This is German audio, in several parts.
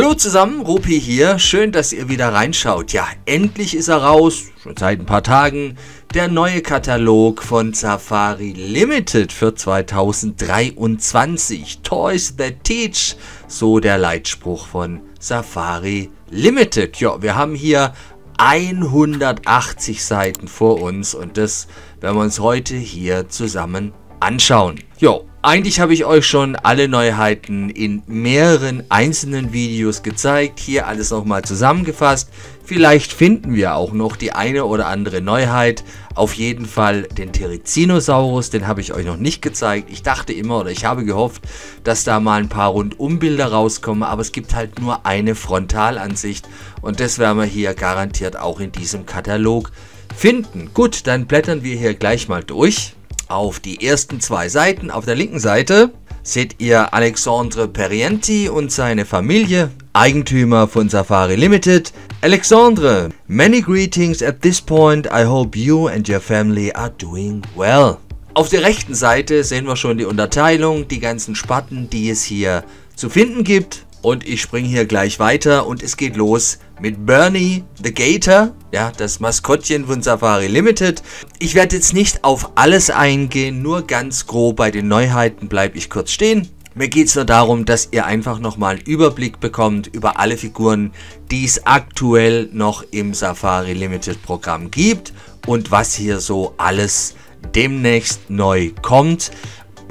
Hallo zusammen, Rupi hier. Schön, dass ihr wieder reinschaut. Ja, endlich ist er raus, schon seit ein paar Tagen, der neue Katalog von Safari Limited für 2023. Toys that teach, so der Leitspruch von Safari Limited. Ja, wir haben hier 180 Seiten vor uns und das werden wir uns heute hier zusammen anschauen. Jo, eigentlich habe ich euch schon alle Neuheiten in mehreren einzelnen Videos gezeigt, hier alles nochmal zusammengefasst. Vielleicht finden wir auch noch die eine oder andere Neuheit. Auf jeden Fall den Terizinosaurus, den habe ich euch noch nicht gezeigt. Ich dachte immer oder ich habe gehofft, dass da mal ein paar Rundumbilder rauskommen, aber es gibt halt nur eine Frontalansicht und das werden wir hier garantiert auch in diesem Katalog finden. Gut, dann blättern wir hier gleich mal durch auf die ersten zwei Seiten. Auf der linken Seite seht ihr Alexandre Perienti und seine Familie, Eigentümer von Safari Limited. Alexandre, many greetings at this point. I hope you and your family are doing well. Auf der rechten Seite sehen wir schon die Unterteilung, die ganzen Spatten, die es hier zu finden gibt. Und ich springe hier gleich weiter und es geht los mit Bernie the Gator, ja, das Maskottchen von Safari Limited. Ich werde jetzt nicht auf alles eingehen, nur ganz grob bei den Neuheiten bleibe ich kurz stehen. Mir geht es nur darum, dass ihr einfach nochmal einen Überblick bekommt über alle Figuren, die es aktuell noch im Safari Limited Programm gibt und was hier so alles demnächst neu kommt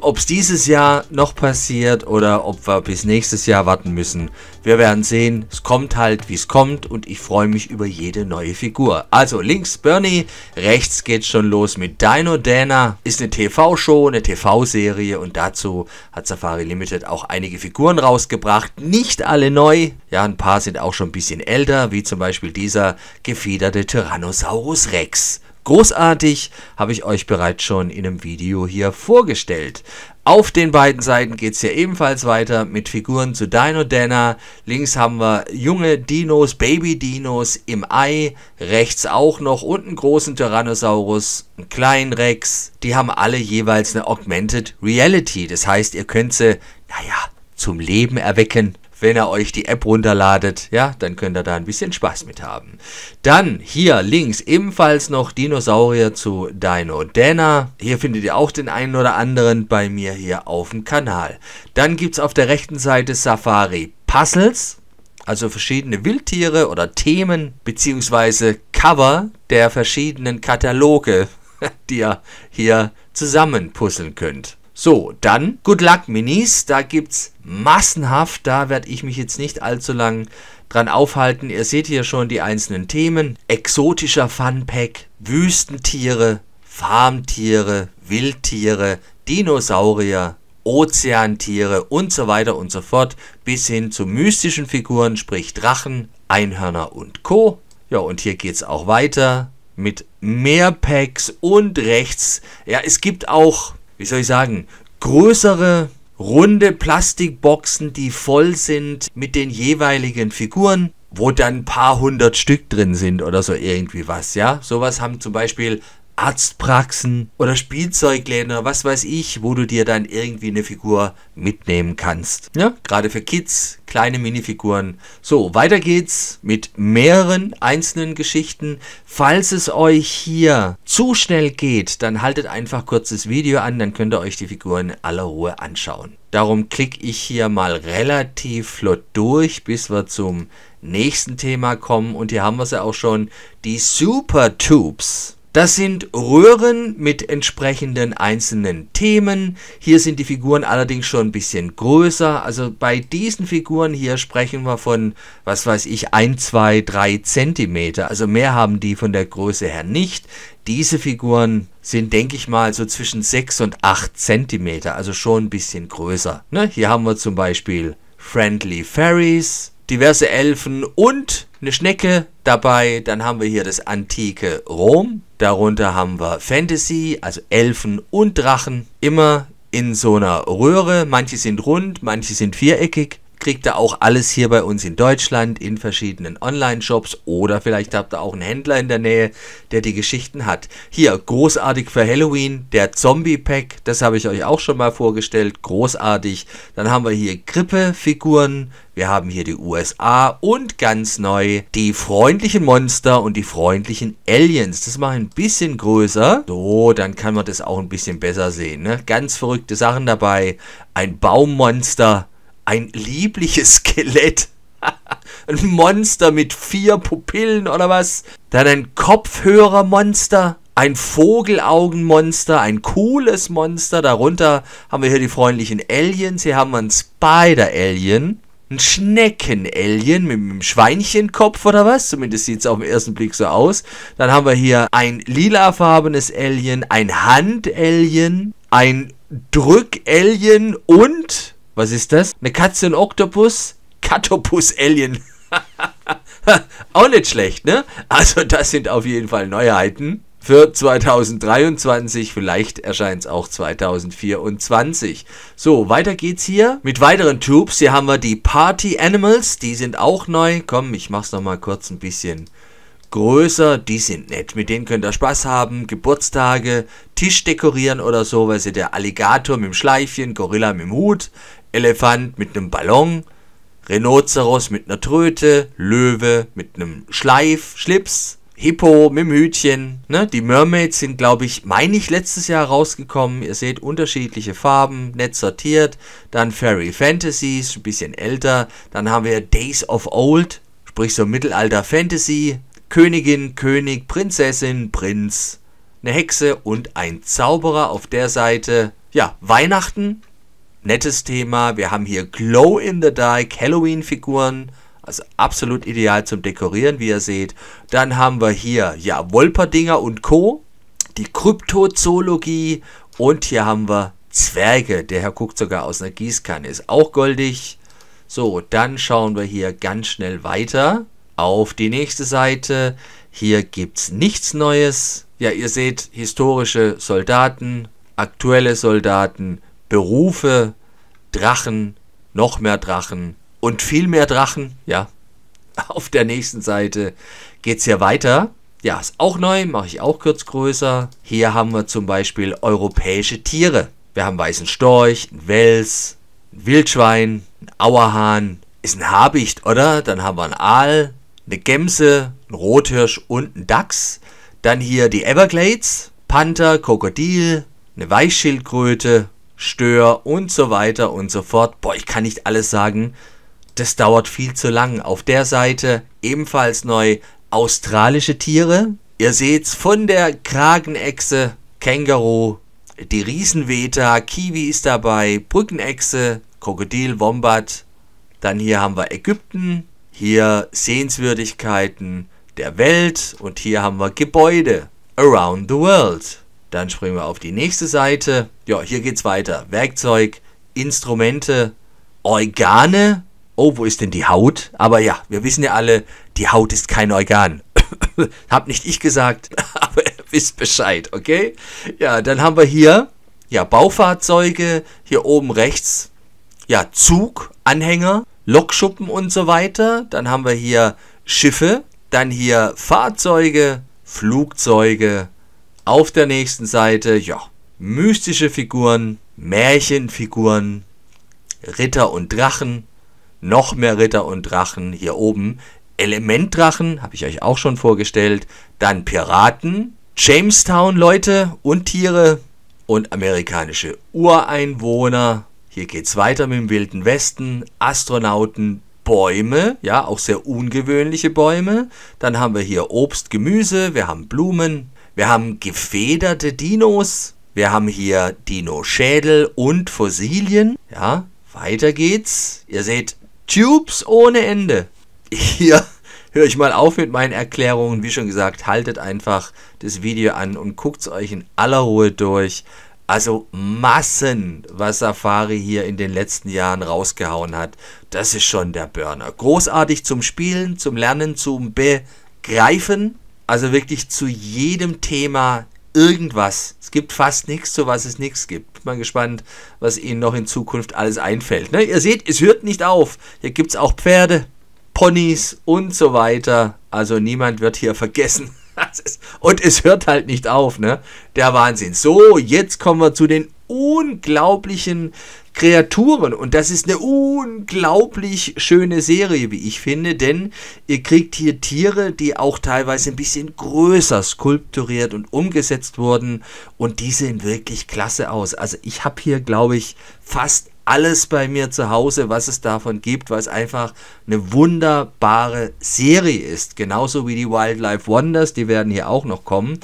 ob es dieses Jahr noch passiert oder ob wir bis nächstes Jahr warten müssen. Wir werden sehen. Es kommt halt, wie es kommt und ich freue mich über jede neue Figur. Also links Bernie, rechts geht's schon los mit Dino Dana. Ist eine TV-Show, eine TV-Serie und dazu hat Safari Limited auch einige Figuren rausgebracht. Nicht alle neu. Ja, ein paar sind auch schon ein bisschen älter, wie zum Beispiel dieser gefiederte Tyrannosaurus Rex. Großartig habe ich euch bereits schon in einem Video hier vorgestellt. Auf den beiden Seiten geht es hier ebenfalls weiter mit Figuren zu Dino Dana. Links haben wir junge Dinos, Baby-Dinos im Ei, rechts auch noch und einen großen Tyrannosaurus, einen kleinen Rex. Die haben alle jeweils eine Augmented Reality. Das heißt, ihr könnt sie, naja, zum Leben erwecken wenn ihr euch die App runterladet, ja, dann könnt ihr da ein bisschen Spaß mit haben. Dann hier links ebenfalls noch Dinosaurier zu Dino Dana. Hier findet ihr auch den einen oder anderen bei mir hier auf dem Kanal. Dann gibt es auf der rechten Seite Safari Puzzles, also verschiedene Wildtiere oder Themen beziehungsweise Cover der verschiedenen Kataloge, die ihr hier zusammenpuzzeln könnt. So, dann Good Luck Minis. Da gibt's massenhaft. Da werde ich mich jetzt nicht allzu lang dran aufhalten. Ihr seht hier schon die einzelnen Themen. Exotischer Funpack, Wüstentiere, Farmtiere, Wildtiere, Dinosaurier, Ozeantiere und so weiter und so fort. Bis hin zu mystischen Figuren, sprich Drachen, Einhörner und Co. Ja, und hier geht's auch weiter mit mehr Packs und rechts. Ja, es gibt auch wie soll ich sagen, größere runde Plastikboxen, die voll sind mit den jeweiligen Figuren, wo dann ein paar hundert Stück drin sind oder so irgendwie was, ja. Sowas haben zum Beispiel Arztpraxen oder Spielzeugländer, was weiß ich, wo du dir dann irgendwie eine Figur mitnehmen kannst. Ja, gerade für Kids, kleine Minifiguren. So, weiter geht's mit mehreren einzelnen Geschichten. Falls es euch hier zu schnell geht, dann haltet einfach kurz das Video an, dann könnt ihr euch die Figuren in aller Ruhe anschauen. Darum klicke ich hier mal relativ flott durch, bis wir zum nächsten Thema kommen. Und hier haben wir es ja auch schon, die Super Tubes. Das sind Röhren mit entsprechenden einzelnen Themen. Hier sind die Figuren allerdings schon ein bisschen größer. Also bei diesen Figuren hier sprechen wir von, was weiß ich, 1, 2, 3 Zentimeter. Also mehr haben die von der Größe her nicht. Diese Figuren sind, denke ich mal, so zwischen 6 und 8 Zentimeter. Also schon ein bisschen größer. Ne? Hier haben wir zum Beispiel Friendly Fairies, diverse Elfen und eine Schnecke dabei, dann haben wir hier das antike Rom, darunter haben wir Fantasy, also Elfen und Drachen, immer in so einer Röhre, manche sind rund, manche sind viereckig kriegt ihr auch alles hier bei uns in Deutschland in verschiedenen Online-Shops oder vielleicht habt ihr auch einen Händler in der Nähe, der die Geschichten hat. Hier, großartig für Halloween, der Zombie-Pack, das habe ich euch auch schon mal vorgestellt, großartig. Dann haben wir hier Grippe-Figuren, wir haben hier die USA und ganz neu die freundlichen Monster und die freundlichen Aliens. Das mache ich ein bisschen größer. So, dann kann man das auch ein bisschen besser sehen. Ne? Ganz verrückte Sachen dabei. Ein Baummonster ein liebliches Skelett. ein Monster mit vier Pupillen oder was? Dann ein Kopfhörermonster, ein Vogelaugenmonster, ein cooles Monster. Darunter haben wir hier die freundlichen Aliens. Hier haben wir einen Spider-Alien. Ein Schnecken-Alien mit einem Schweinchenkopf oder was? Zumindest sieht es auf den ersten Blick so aus. Dann haben wir hier ein lilafarbenes Alien, ein Hand-Alien, ein Drück-Alien und was ist das? Eine Katze, ein Oktopus? Katopus Alien. Auch nicht schlecht, ne? Also das sind auf jeden Fall Neuheiten für 2023, vielleicht erscheint es auch 2024. So, weiter geht's hier mit weiteren Tubes. Hier haben wir die Party Animals, die sind auch neu. Komm, ich mach's nochmal kurz ein bisschen größer, die sind nett, mit denen könnt ihr Spaß haben, Geburtstage, Tisch dekorieren oder so, weil sie der Alligator mit dem Schleifchen, Gorilla mit dem Hut, Elefant mit einem Ballon, Rhinoceros mit einer Tröte, Löwe mit einem Schleif, Schlips, Hippo mit dem Hütchen. Ne? Die Mermaids sind, glaube ich, meine ich, letztes Jahr rausgekommen. Ihr seht unterschiedliche Farben, nett sortiert. Dann Fairy Fantasies, ein bisschen älter. Dann haben wir Days of Old, sprich so Mittelalter Fantasy. Königin, König, Prinzessin, Prinz, eine Hexe und ein Zauberer auf der Seite. Ja, Weihnachten nettes Thema. Wir haben hier Glow in the Dark Halloween-Figuren. Also absolut ideal zum Dekorieren, wie ihr seht. Dann haben wir hier, ja, Wolperdinger und Co. Die Kryptozoologie. Und hier haben wir Zwerge. Der Herr guckt sogar aus einer Gießkanne. Ist auch goldig. So, dann schauen wir hier ganz schnell weiter. Auf die nächste Seite. Hier gibt es nichts Neues. Ja, ihr seht historische Soldaten, aktuelle Soldaten, Berufe, Drachen, noch mehr Drachen und viel mehr Drachen. Ja, auf der nächsten Seite geht es hier weiter. Ja, ist auch neu, mache ich auch kurz größer. Hier haben wir zum Beispiel europäische Tiere. Wir haben weißen Storch, einen Wels, ein Wildschwein, einen Auerhahn. Ist ein Habicht, oder? Dann haben wir einen Aal, eine Gemse, einen Rothirsch und einen Dachs. Dann hier die Everglades, Panther, Krokodil, eine Weichschildkröte Stör und so weiter und so fort. Boah, ich kann nicht alles sagen. Das dauert viel zu lang. Auf der Seite ebenfalls neu australische Tiere. Ihr seht's von der Kragenechse, Känguru, die Riesenweta, Kiwi ist dabei, Brückenechse, Krokodil, Wombat. Dann hier haben wir Ägypten, hier Sehenswürdigkeiten der Welt und hier haben wir Gebäude. Around the World. Dann springen wir auf die nächste Seite. Ja, hier geht's weiter. Werkzeug, Instrumente, Organe. Oh, wo ist denn die Haut? Aber ja, wir wissen ja alle, die Haut ist kein Organ. Hab nicht ich gesagt, aber ihr wisst Bescheid, okay? Ja, dann haben wir hier ja Baufahrzeuge, hier oben rechts ja Zug, Anhänger, Lokschuppen und so weiter. Dann haben wir hier Schiffe, dann hier Fahrzeuge, Flugzeuge, auf der nächsten Seite, ja, mystische Figuren, Märchenfiguren, Ritter und Drachen, noch mehr Ritter und Drachen hier oben. Elementdrachen, habe ich euch auch schon vorgestellt. Dann Piraten, Jamestown-Leute und Tiere und amerikanische Ureinwohner. Hier geht's weiter mit dem Wilden Westen, Astronauten, Bäume, ja, auch sehr ungewöhnliche Bäume. Dann haben wir hier Obst, Gemüse, wir haben Blumen, wir haben gefederte Dinos, wir haben hier Dino-Schädel und Fossilien. Ja, weiter geht's. Ihr seht Tubes ohne Ende. Hier höre ich mal auf mit meinen Erklärungen. Wie schon gesagt, haltet einfach das Video an und guckt es euch in aller Ruhe durch. Also Massen, was Safari hier in den letzten Jahren rausgehauen hat, das ist schon der Burner. Großartig zum Spielen, zum Lernen, zum Begreifen. Also wirklich zu jedem Thema irgendwas. Es gibt fast nichts, zu was es nichts gibt. Bin mal gespannt, was Ihnen noch in Zukunft alles einfällt. Ne? Ihr seht, es hört nicht auf. Hier gibt es auch Pferde, Ponys und so weiter. Also niemand wird hier vergessen. und es hört halt nicht auf, ne? Der Wahnsinn. So, jetzt kommen wir zu den unglaublichen Kreaturen. Und das ist eine unglaublich schöne Serie, wie ich finde, denn ihr kriegt hier Tiere, die auch teilweise ein bisschen größer skulpturiert und umgesetzt wurden. Und die sehen wirklich klasse aus. Also ich habe hier, glaube ich, fast alles bei mir zu Hause, was es davon gibt, weil es einfach eine wunderbare Serie ist. Genauso wie die Wildlife Wonders, die werden hier auch noch kommen.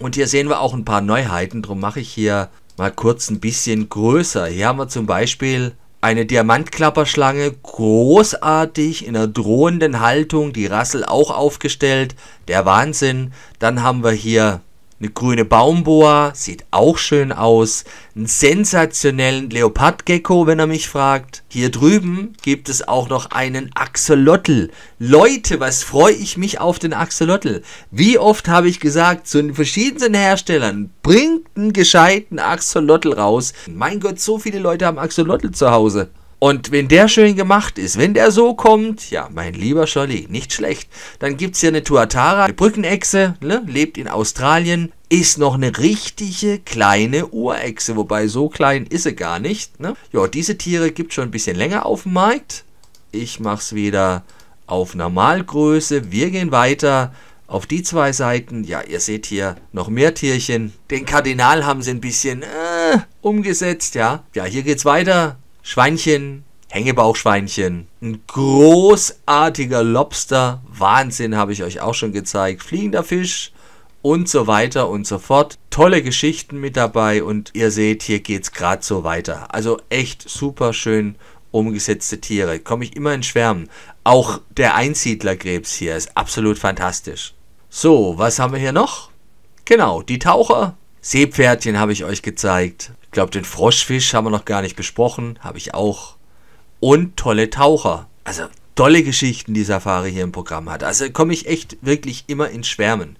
Und hier sehen wir auch ein paar Neuheiten, darum mache ich hier mal kurz ein bisschen größer. Hier haben wir zum Beispiel eine Diamantklapperschlange, großartig in einer drohenden Haltung, die Rassel auch aufgestellt, der Wahnsinn. Dann haben wir hier eine grüne Baumboa, sieht auch schön aus. Einen sensationellen Leopardgecko, wenn er mich fragt. Hier drüben gibt es auch noch einen Axolotl. Leute, was freue ich mich auf den Axolotl. Wie oft habe ich gesagt, zu den verschiedensten Herstellern, bringt einen gescheiten Axolotl raus. Mein Gott, so viele Leute haben Axolotl zu Hause. Und wenn der schön gemacht ist, wenn der so kommt, ja, mein lieber Scholli, nicht schlecht. Dann gibt es hier eine Tuatara, eine Brückenechse, ne, lebt in Australien, ist noch eine richtige kleine Urechse, wobei so klein ist sie gar nicht. Ne? Ja, diese Tiere gibt es schon ein bisschen länger auf dem Markt. Ich mache es wieder auf Normalgröße. Wir gehen weiter auf die zwei Seiten. Ja, ihr seht hier noch mehr Tierchen. Den Kardinal haben sie ein bisschen äh, umgesetzt, ja. Ja, hier geht's weiter Schweinchen, Hängebauchschweinchen, ein großartiger Lobster, Wahnsinn, habe ich euch auch schon gezeigt, fliegender Fisch und so weiter und so fort. Tolle Geschichten mit dabei und ihr seht, hier geht es gerade so weiter. Also echt super schön umgesetzte Tiere, komme ich immer in Schwärmen. Auch der Einsiedlerkrebs hier ist absolut fantastisch. So, was haben wir hier noch? Genau, die Taucher, Seepferdchen habe ich euch gezeigt. Ich glaube, den Froschfisch haben wir noch gar nicht besprochen. Habe ich auch. Und tolle Taucher. Also tolle Geschichten, die Safari hier im Programm hat. Also komme ich echt wirklich immer ins Schwärmen.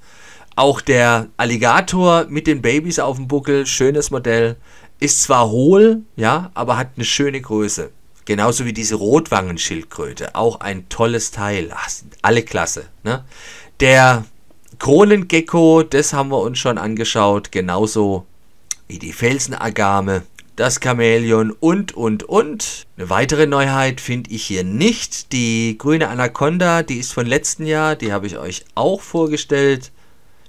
Auch der Alligator mit den Babys auf dem Buckel, schönes Modell. Ist zwar hohl, ja, aber hat eine schöne Größe. Genauso wie diese Rotwangenschildkröte. Auch ein tolles Teil. Ach, alle klasse. Ne? Der Kronengecko, das haben wir uns schon angeschaut, genauso wie die Felsenagame, das Chamäleon und, und, und. Eine weitere Neuheit finde ich hier nicht. Die grüne Anaconda, die ist von letzten Jahr, die habe ich euch auch vorgestellt.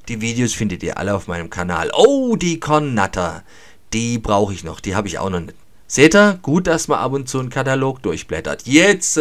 Die Videos findet ihr alle auf meinem Kanal. Oh, die Connatter, die brauche ich noch, die habe ich auch noch nicht. Seht ihr, gut, dass man ab und zu einen Katalog durchblättert. Jetzt,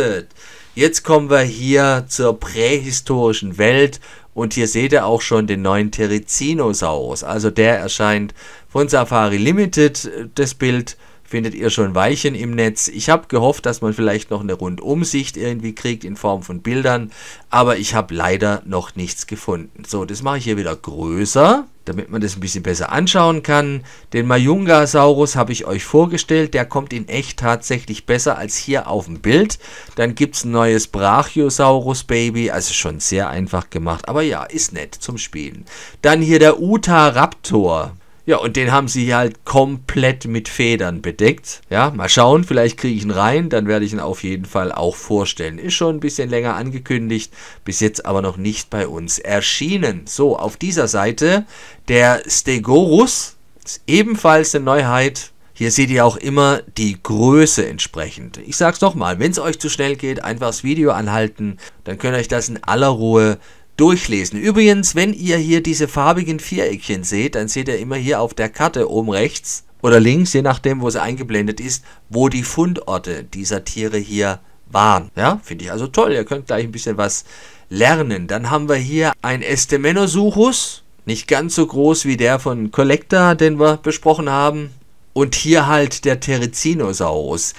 jetzt kommen wir hier zur prähistorischen Welt und hier seht ihr auch schon den neuen Terizinosaurus. Also der erscheint von Safari Limited. Das Bild findet ihr schon Weichen im Netz. Ich habe gehofft, dass man vielleicht noch eine Rundumsicht irgendwie kriegt in Form von Bildern, aber ich habe leider noch nichts gefunden. So, das mache ich hier wieder größer damit man das ein bisschen besser anschauen kann. Den Mayungasaurus habe ich euch vorgestellt, der kommt in echt tatsächlich besser als hier auf dem Bild. Dann gibt es ein neues Brachiosaurus-Baby, also schon sehr einfach gemacht, aber ja, ist nett zum Spielen. Dann hier der Uta Raptor. Ja, und den haben sie hier halt komplett mit Federn bedeckt. Ja, mal schauen, vielleicht kriege ich ihn rein, dann werde ich ihn auf jeden Fall auch vorstellen. Ist schon ein bisschen länger angekündigt, bis jetzt aber noch nicht bei uns erschienen. So, auf dieser Seite der Stegorus, ist ebenfalls eine Neuheit, hier seht ihr auch immer die Größe entsprechend. Ich sag's nochmal, wenn es euch zu schnell geht, einfach das Video anhalten, dann könnt ihr euch das in aller Ruhe durchlesen. Übrigens, wenn ihr hier diese farbigen Viereckchen seht, dann seht ihr immer hier auf der Karte oben rechts oder links, je nachdem, wo es eingeblendet ist, wo die Fundorte dieser Tiere hier waren. Ja, finde ich also toll. Ihr könnt gleich ein bisschen was lernen. Dann haben wir hier ein Estemenosuchus, nicht ganz so groß wie der von Collector, den wir besprochen haben. Und hier halt der Terizinosaurus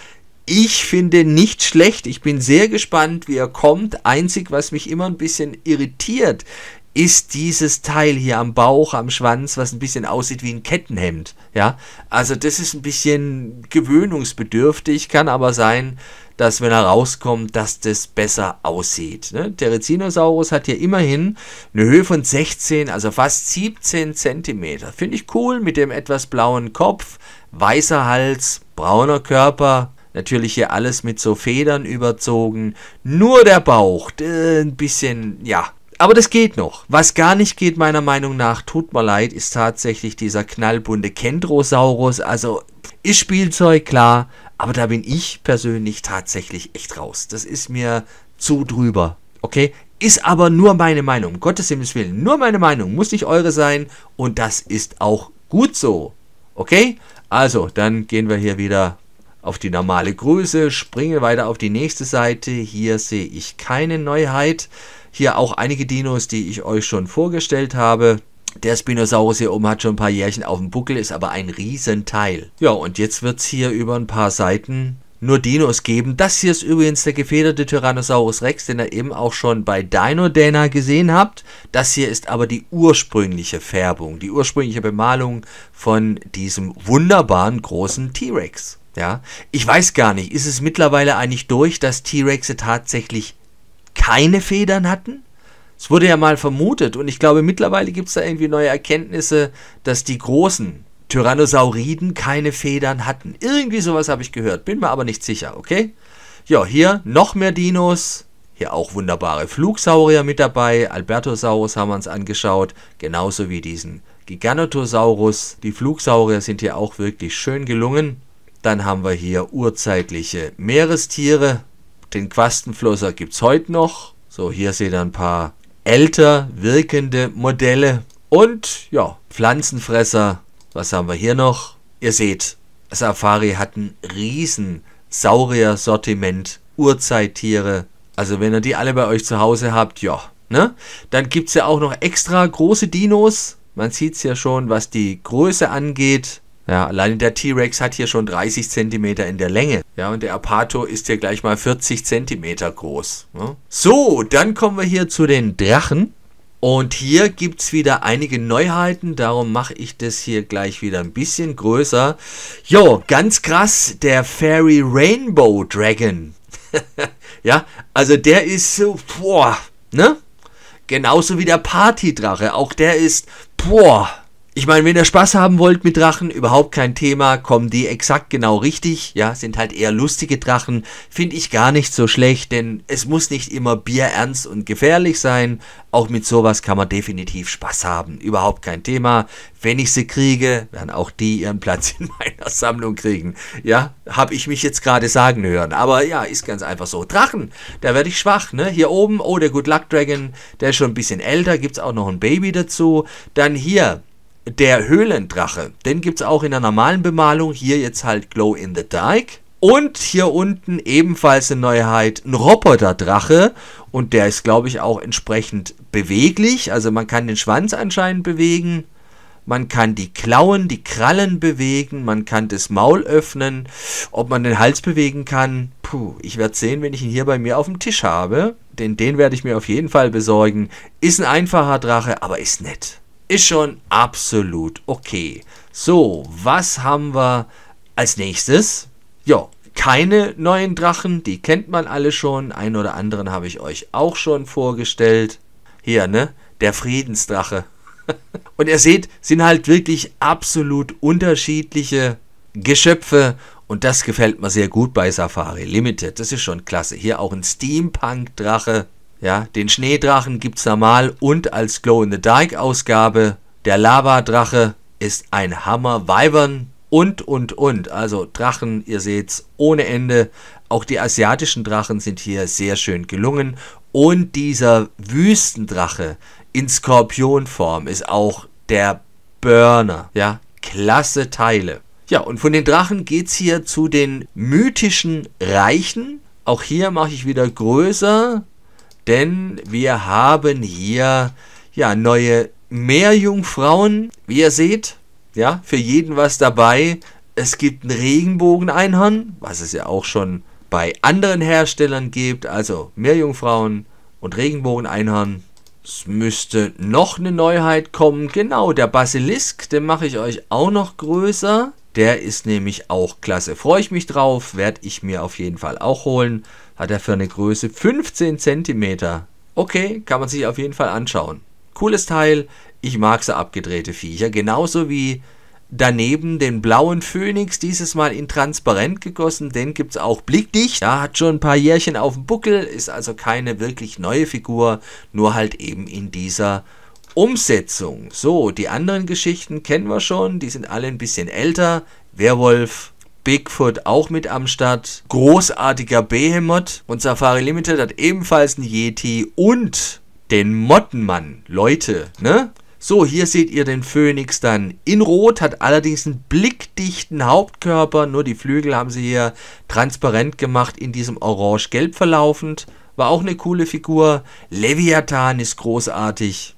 ich finde nicht schlecht. Ich bin sehr gespannt, wie er kommt. Einzig, was mich immer ein bisschen irritiert, ist dieses Teil hier am Bauch, am Schwanz, was ein bisschen aussieht wie ein Kettenhemd. Ja, also das ist ein bisschen gewöhnungsbedürftig, kann aber sein, dass wenn er rauskommt, dass das besser aussieht. Ne? Terizinosaurus hat hier immerhin eine Höhe von 16, also fast 17 Zentimeter. Finde ich cool mit dem etwas blauen Kopf, weißer Hals, brauner Körper, Natürlich hier alles mit so Federn überzogen. Nur der Bauch, äh, ein bisschen, ja, aber das geht noch. Was gar nicht geht, meiner Meinung nach, tut mir leid, ist tatsächlich dieser knallbunte Kendrosaurus. Also ist Spielzeug, klar, aber da bin ich persönlich tatsächlich echt raus. Das ist mir zu drüber. Okay? Ist aber nur meine Meinung. Gottes Himmels Willen. Nur meine Meinung. Muss nicht eure sein. Und das ist auch gut so. Okay? Also, dann gehen wir hier wieder auf die normale Größe, springe weiter auf die nächste Seite. Hier sehe ich keine Neuheit. Hier auch einige Dinos, die ich euch schon vorgestellt habe. Der Spinosaurus hier oben hat schon ein paar Jährchen auf dem Buckel, ist aber ein Riesenteil. Ja, und jetzt wird es hier über ein paar Seiten nur Dinos geben. Das hier ist übrigens der gefederte Tyrannosaurus Rex, den ihr eben auch schon bei Dino Dana gesehen habt. Das hier ist aber die ursprüngliche Färbung, die ursprüngliche Bemalung von diesem wunderbaren großen T-Rex. Ja, ich weiß gar nicht, ist es mittlerweile eigentlich durch, dass T-Rexe tatsächlich keine Federn hatten? Es wurde ja mal vermutet und ich glaube, mittlerweile gibt es da irgendwie neue Erkenntnisse, dass die großen Tyrannosauriden keine Federn hatten. Irgendwie sowas habe ich gehört, bin mir aber nicht sicher, okay? Ja, hier noch mehr Dinos, hier auch wunderbare Flugsaurier mit dabei, Albertosaurus haben wir uns angeschaut, genauso wie diesen Giganotosaurus. Die Flugsaurier sind hier auch wirklich schön gelungen. Dann haben wir hier urzeitliche Meerestiere. Den Quastenflosser gibt es heute noch. So, hier seht ihr ein paar älter wirkende Modelle. Und ja, Pflanzenfresser. Was haben wir hier noch? Ihr seht, Safari hat ein riesen Saurier-Sortiment, Urzeittiere. Also wenn ihr die alle bei euch zu Hause habt, ja. Ne? Dann gibt es ja auch noch extra große Dinos. Man sieht es ja schon, was die Größe angeht. Ja, alleine der T-Rex hat hier schon 30 cm in der Länge. Ja, und der Apato ist hier gleich mal 40 cm groß. Ne? So, dann kommen wir hier zu den Drachen. Und hier gibt es wieder einige Neuheiten, darum mache ich das hier gleich wieder ein bisschen größer. Jo, ganz krass, der Fairy Rainbow Dragon. ja, also der ist so, boah, ne? Genauso wie der Partydrache, auch der ist, boah, ich meine, wenn ihr Spaß haben wollt mit Drachen, überhaupt kein Thema, kommen die exakt genau richtig. Ja, sind halt eher lustige Drachen. Finde ich gar nicht so schlecht, denn es muss nicht immer bierernst und gefährlich sein. Auch mit sowas kann man definitiv Spaß haben. Überhaupt kein Thema. Wenn ich sie kriege, werden auch die ihren Platz in meiner Sammlung kriegen. Ja, habe ich mich jetzt gerade sagen hören. Aber ja, ist ganz einfach so. Drachen, da werde ich schwach. Ne? Hier oben, oh, der Good Luck Dragon, der ist schon ein bisschen älter. Gibt es auch noch ein Baby dazu. Dann hier, der Höhlendrache. Den gibt es auch in der normalen Bemalung. Hier jetzt halt Glow in the Dark. Und hier unten ebenfalls eine Neuheit, ein Roboterdrache. Und der ist, glaube ich, auch entsprechend beweglich. Also man kann den Schwanz anscheinend bewegen. Man kann die Klauen, die Krallen bewegen, man kann das Maul öffnen. Ob man den Hals bewegen kann, puh, ich werde sehen, wenn ich ihn hier bei mir auf dem Tisch habe. Denn den werde ich mir auf jeden Fall besorgen. Ist ein einfacher Drache, aber ist nett. Ist schon absolut okay. So, was haben wir als nächstes? Ja, keine neuen Drachen, die kennt man alle schon. Einen oder anderen habe ich euch auch schon vorgestellt. Hier, ne? Der Friedensdrache. Und ihr seht, sind halt wirklich absolut unterschiedliche Geschöpfe und das gefällt mir sehr gut bei Safari Limited. Das ist schon klasse. Hier auch ein Steampunk-Drache. Ja, den Schneedrachen gibt's normal und als Glow-in-the-Dark-Ausgabe. Der Lava-Drache ist ein Hammer. Weibern und, und, und. Also Drachen, ihr seht's, ohne Ende. Auch die asiatischen Drachen sind hier sehr schön gelungen. Und dieser Wüstendrache in Skorpionform ist auch der Burner. Ja, klasse Teile. Ja, und von den Drachen geht's hier zu den mythischen Reichen. Auch hier mache ich wieder größer denn wir haben hier ja neue Meerjungfrauen, wie ihr seht, ja, für jeden was dabei. Es gibt ein Regenbogeneinhorn, was es ja auch schon bei anderen Herstellern gibt, also Meerjungfrauen und Regenbogeneinhorn. Es müsste noch eine Neuheit kommen. Genau, der Basilisk, den mache ich euch auch noch größer. Der ist nämlich auch klasse. Freue ich mich drauf, werde ich mir auf jeden Fall auch holen hat er für eine Größe 15 cm. Okay, kann man sich auf jeden Fall anschauen. Cooles Teil, ich mag so abgedrehte Viecher, genauso wie daneben den blauen Phönix, dieses Mal in transparent gegossen, den gibt es auch blickdicht. Da hat schon ein paar Jährchen auf dem Buckel, ist also keine wirklich neue Figur, nur halt eben in dieser Umsetzung. So, die anderen Geschichten kennen wir schon, die sind alle ein bisschen älter. Werwolf, Bigfoot auch mit am Start. Großartiger Behemoth und Safari Limited hat ebenfalls einen Yeti und den Mottenmann. Leute, ne? So, hier seht ihr den Phönix dann in Rot, hat allerdings einen blickdichten Hauptkörper, nur die Flügel haben sie hier transparent gemacht, in diesem Orange-Gelb verlaufend. War auch eine coole Figur. Leviathan ist großartig.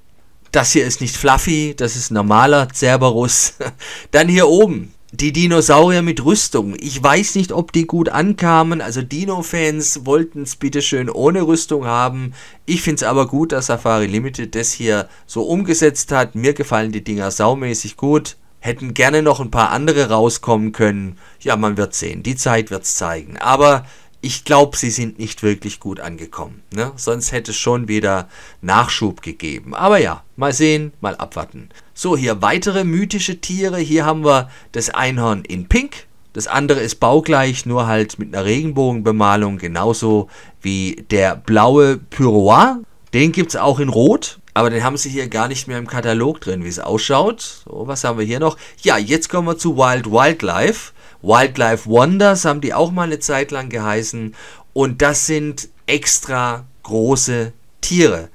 Das hier ist nicht Fluffy, das ist normaler Cerberus. Dann hier oben, die Dinosaurier mit Rüstung. Ich weiß nicht, ob die gut ankamen. Also Dino-Fans wollten es bitteschön ohne Rüstung haben. Ich finde es aber gut, dass Safari Limited das hier so umgesetzt hat. Mir gefallen die Dinger saumäßig gut. Hätten gerne noch ein paar andere rauskommen können. Ja, man wird sehen. Die Zeit wird es zeigen. Aber ich glaube, sie sind nicht wirklich gut angekommen. Ne? Sonst hätte es schon wieder Nachschub gegeben. Aber ja, mal sehen, mal abwarten. So, hier weitere mythische Tiere. Hier haben wir das Einhorn in Pink. Das andere ist baugleich, nur halt mit einer Regenbogenbemalung, genauso wie der blaue Pyroir. Den gibt es auch in Rot, aber den haben sie hier gar nicht mehr im Katalog drin, wie es ausschaut. So, was haben wir hier noch? Ja, jetzt kommen wir zu Wild Wildlife. Wildlife Wonders haben die auch mal eine Zeit lang geheißen. Und das sind extra große Tiere.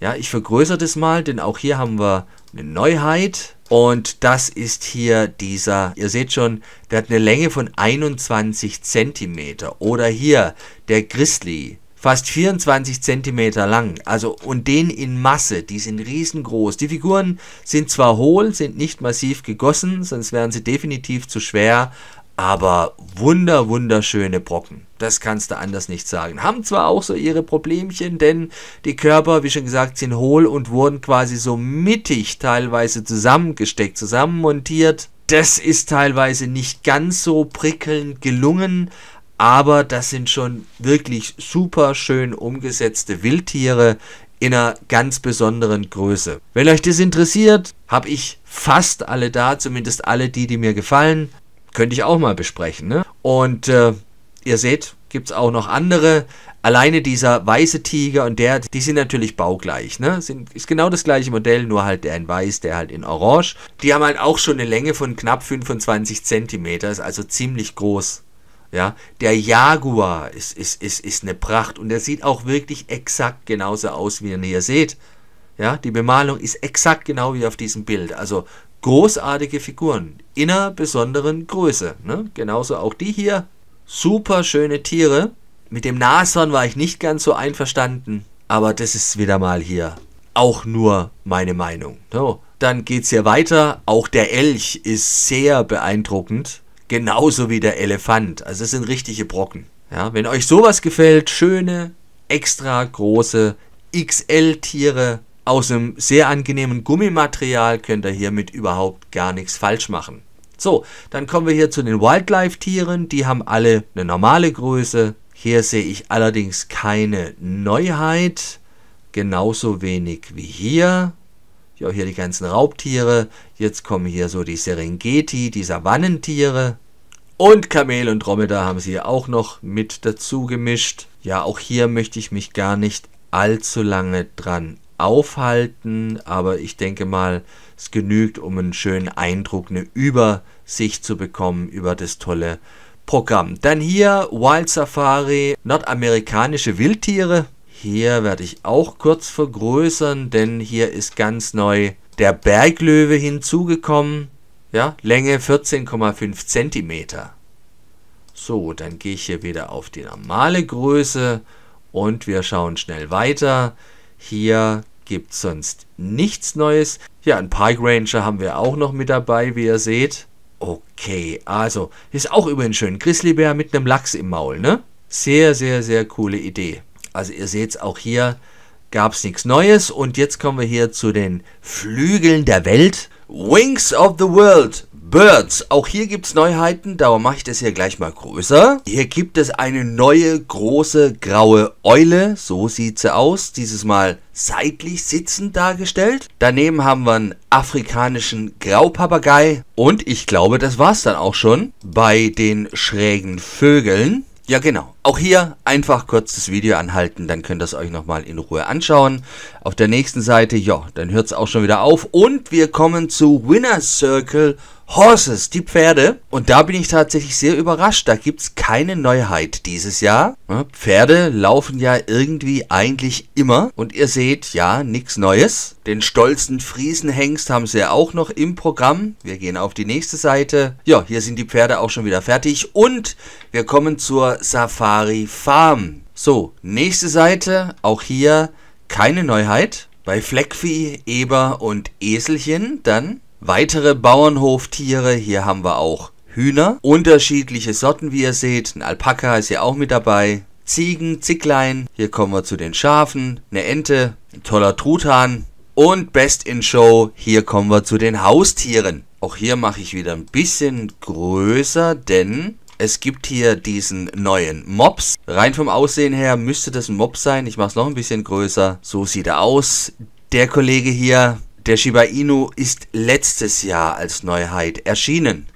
Ja, ich vergrößere das mal, denn auch hier haben wir eine Neuheit. Und das ist hier dieser, ihr seht schon, der hat eine Länge von 21 Zentimeter. Oder hier der Grizzly, fast 24 Zentimeter lang. Also und den in Masse, die sind riesengroß. Die Figuren sind zwar hohl, sind nicht massiv gegossen, sonst wären sie definitiv zu schwer, aber wunder, wunderschöne Brocken. Das kannst du anders nicht sagen. Haben zwar auch so ihre Problemchen, denn die Körper, wie schon gesagt, sind hohl und wurden quasi so mittig teilweise zusammengesteckt, zusammenmontiert. Das ist teilweise nicht ganz so prickelnd gelungen, aber das sind schon wirklich super schön umgesetzte Wildtiere in einer ganz besonderen Größe. Wenn euch das interessiert, habe ich fast alle da, zumindest alle die, die mir gefallen. Könnte ich auch mal besprechen. Ne? Und äh, ihr seht, gibt es auch noch andere. Alleine dieser weiße Tiger und der, die sind natürlich baugleich. Ne? Sind, ist genau das gleiche Modell, nur halt der in weiß, der halt in orange. Die haben halt auch schon eine Länge von knapp 25 cm, ist also ziemlich groß. Ja, der Jaguar ist, ist, ist, ist eine Pracht und der sieht auch wirklich exakt genauso aus, wie ihr hier seht. Ja, die Bemalung ist exakt genau wie auf diesem Bild. Also großartige Figuren in einer besonderen Größe. Ne? Genauso auch die hier. Super schöne Tiere. Mit dem Nashorn war ich nicht ganz so einverstanden, aber das ist wieder mal hier auch nur meine Meinung. So, ne? dann es hier weiter. Auch der Elch ist sehr beeindruckend, genauso wie der Elefant. Also es sind richtige Brocken. Ja, wenn euch sowas gefällt, schöne, extra große XL-Tiere aus einem sehr angenehmen Gummimaterial könnt ihr hiermit überhaupt gar nichts falsch machen. So, dann kommen wir hier zu den Wildlife-Tieren. Die haben alle eine normale Größe. Hier sehe ich allerdings keine Neuheit. Genauso wenig wie hier. Ja, hier die ganzen Raubtiere. Jetzt kommen hier so die Serengeti, die Savannentiere. Und Kamel und Dromedar haben sie auch noch mit dazu gemischt. Ja, auch hier möchte ich mich gar nicht allzu lange dran aufhalten, aber ich denke mal, es genügt, um einen schönen Eindruck, eine Übersicht zu bekommen über das tolle Programm. Dann hier Wild Safari, nordamerikanische Wildtiere. Hier werde ich auch kurz vergrößern, denn hier ist ganz neu der Berglöwe hinzugekommen. Ja, Länge 14,5 cm. So, dann gehe ich hier wieder auf die normale Größe und wir schauen schnell weiter. Hier gibt sonst nichts Neues. Ja, ein Park Ranger haben wir auch noch mit dabei, wie ihr seht. Okay, also, ist auch übrigens schön. Grizzlybär mit einem Lachs im Maul, ne? Sehr, sehr, sehr coole Idee. Also ihr seht es auch hier gab es nichts Neues. Und jetzt kommen wir hier zu den Flügeln der Welt. Wings of the World Birds. Auch hier gibt es Neuheiten, darum mache ich das hier gleich mal größer. Hier gibt es eine neue große graue Eule, so sieht sie aus, dieses Mal seitlich sitzend dargestellt. Daneben haben wir einen afrikanischen Graupapagei und ich glaube, das war's dann auch schon bei den schrägen Vögeln. Ja genau, auch hier einfach kurz das Video anhalten, dann könnt ihr es euch nochmal in Ruhe anschauen. Auf der nächsten Seite, ja, dann hört es auch schon wieder auf. Und wir kommen zu Winner Circle Horses, die Pferde. Und da bin ich tatsächlich sehr überrascht. Da gibt es keine Neuheit dieses Jahr. Pferde laufen ja irgendwie eigentlich immer. Und ihr seht, ja, nichts Neues. Den stolzen Friesenhengst haben sie ja auch noch im Programm. Wir gehen auf die nächste Seite. Ja, hier sind die Pferde auch schon wieder fertig. Und wir kommen zur Safari. Safari Farm. So, nächste Seite, auch hier keine Neuheit. Bei Fleckvieh, Eber und Eselchen dann weitere Bauernhoftiere. Hier haben wir auch Hühner, unterschiedliche Sorten, wie ihr seht. Ein Alpaka ist hier auch mit dabei. Ziegen, Zicklein. Hier kommen wir zu den Schafen. Eine Ente, ein toller Truthahn. Und Best in Show, hier kommen wir zu den Haustieren. Auch hier mache ich wieder ein bisschen größer, denn es gibt hier diesen neuen Mobs. Rein vom Aussehen her müsste das ein Mob sein. Ich mache es noch ein bisschen größer. So sieht er aus. Der Kollege hier, der Shiba Inu, ist letztes Jahr als Neuheit erschienen.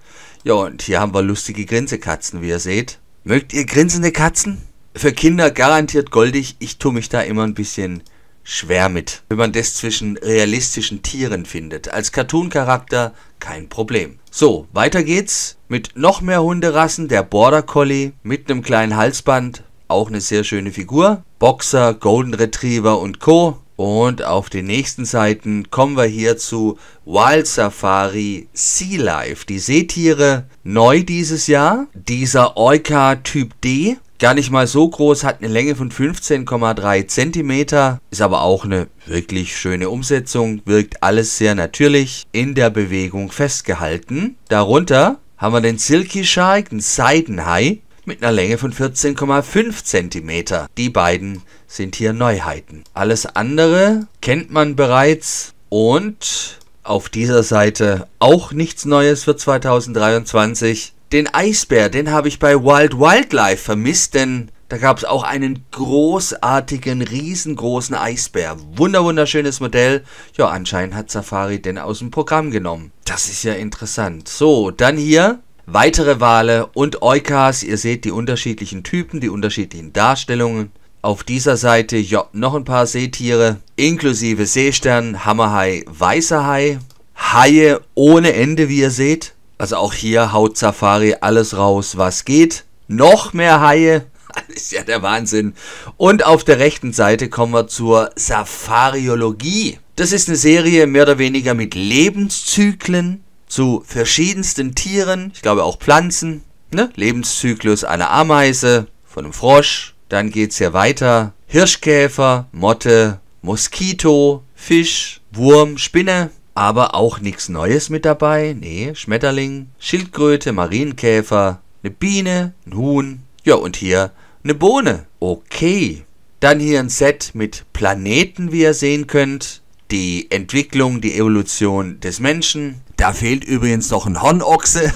Ja, und hier haben wir lustige Grinsekatzen, wie ihr seht. Mögt ihr grinsende Katzen? Für Kinder garantiert goldig. Ich tue mich da immer ein bisschen schwer mit. Wenn man das zwischen realistischen Tieren findet, als Cartoon-Charakter kein Problem. So, weiter geht's mit noch mehr Hunderassen, der Border Collie mit einem kleinen Halsband, auch eine sehr schöne Figur, Boxer, Golden Retriever und Co. Und auf den nächsten Seiten kommen wir hier zu Wild Safari Sea Life, die Seetiere, neu dieses Jahr. Dieser Euka Typ D gar nicht mal so groß, hat eine Länge von 15,3 cm, ist aber auch eine wirklich schöne Umsetzung, wirkt alles sehr natürlich in der Bewegung festgehalten. Darunter haben wir den Silky Shark, einen Seidenhai mit einer Länge von 14,5 cm. Die beiden sind hier Neuheiten. Alles andere kennt man bereits und auf dieser Seite auch nichts Neues für 2023 den Eisbär, den habe ich bei Wild Wildlife vermisst, denn da gab es auch einen großartigen, riesengroßen Eisbär. Wunder, wunderschönes Modell. Ja, anscheinend hat Safari den aus dem Programm genommen. Das ist ja interessant. So, dann hier weitere Wale und Eukas. Ihr seht die unterschiedlichen Typen, die unterschiedlichen Darstellungen. Auf dieser Seite ja, noch ein paar Seetiere, inklusive Seestern, Hammerhai, Weißer Hai, Haie ohne Ende, wie ihr seht. Also auch hier haut Safari alles raus, was geht. Noch mehr Haie. Das ist ja der Wahnsinn. Und auf der rechten Seite kommen wir zur Safariologie. Das ist eine Serie mehr oder weniger mit Lebenszyklen zu verschiedensten Tieren, ich glaube auch Pflanzen. Ne? Lebenszyklus einer Ameise, von einem Frosch. Dann geht es hier weiter. Hirschkäfer, Motte, Moskito, Fisch, Wurm, Spinne aber auch nichts Neues mit dabei. Nee, Schmetterling, Schildkröte, Marienkäfer, eine Biene, ein Huhn, ja und hier eine Bohne. Okay. Dann hier ein Set mit Planeten, wie ihr sehen könnt. Die Entwicklung, die Evolution des Menschen. Da fehlt übrigens noch ein Hornochse.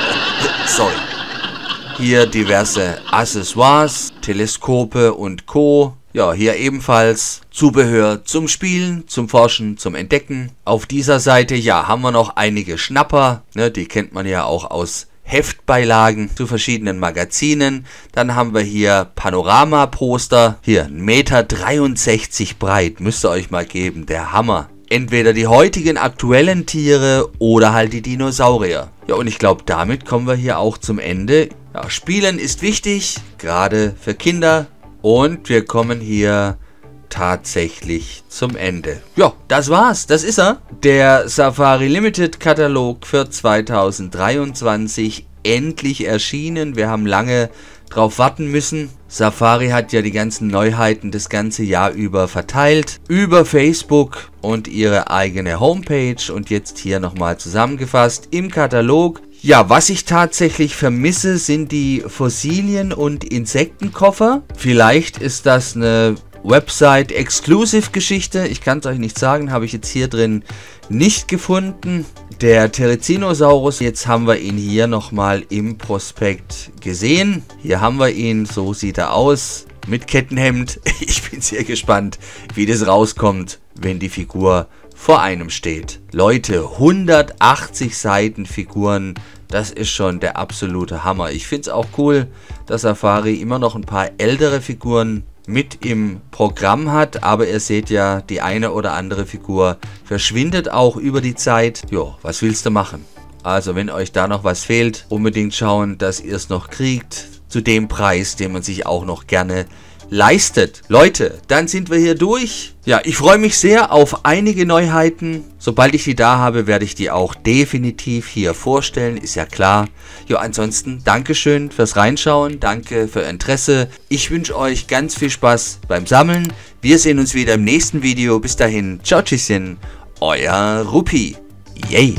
Sorry. Hier diverse Accessoires, Teleskope und Co. Ja, hier ebenfalls Zubehör zum Spielen, zum Forschen, zum Entdecken. Auf dieser Seite, ja, haben wir noch einige Schnapper. Ne, die kennt man ja auch aus Heftbeilagen zu verschiedenen Magazinen. Dann haben wir hier Panorama-Poster. Hier, 1,63 Meter breit. Müsst ihr euch mal geben. Der Hammer. Entweder die heutigen aktuellen Tiere oder halt die Dinosaurier. Ja, und ich glaube, damit kommen wir hier auch zum Ende. Ja, Spielen ist wichtig, gerade für Kinder, und wir kommen hier tatsächlich zum Ende. Ja, das war's. Das ist er. Der Safari Limited Katalog für 2023 endlich erschienen. Wir haben lange drauf warten müssen. Safari hat ja die ganzen Neuheiten das ganze Jahr über verteilt. Über Facebook und ihre eigene Homepage. Und jetzt hier nochmal zusammengefasst im Katalog ja, was ich tatsächlich vermisse, sind die Fossilien- und Insektenkoffer. Vielleicht ist das eine Website-Exclusive-Geschichte. Ich kann es euch nicht sagen, habe ich jetzt hier drin nicht gefunden. Der Terizinosaurus, jetzt haben wir ihn hier nochmal im Prospekt gesehen. Hier haben wir ihn, so sieht er aus. Mit Kettenhemd. Ich bin sehr gespannt, wie das rauskommt, wenn die Figur vor einem steht. Leute, 180 Seiten Figuren, das ist schon der absolute Hammer. Ich finde es auch cool, dass Safari immer noch ein paar ältere Figuren mit im Programm hat, aber ihr seht ja, die eine oder andere Figur verschwindet auch über die Zeit. Jo, was willst du machen? Also wenn euch da noch was fehlt, unbedingt schauen, dass ihr es noch kriegt zu dem Preis, den man sich auch noch gerne leistet. Leute, dann sind wir hier durch. Ja, ich freue mich sehr auf einige Neuheiten. Sobald ich die da habe, werde ich die auch definitiv hier vorstellen, ist ja klar. Ja, ansonsten Dankeschön fürs Reinschauen, danke für Interesse. Ich wünsche euch ganz viel Spaß beim Sammeln. Wir sehen uns wieder im nächsten Video. Bis dahin, ciao, tschüsschen, euer Rupi. Yay!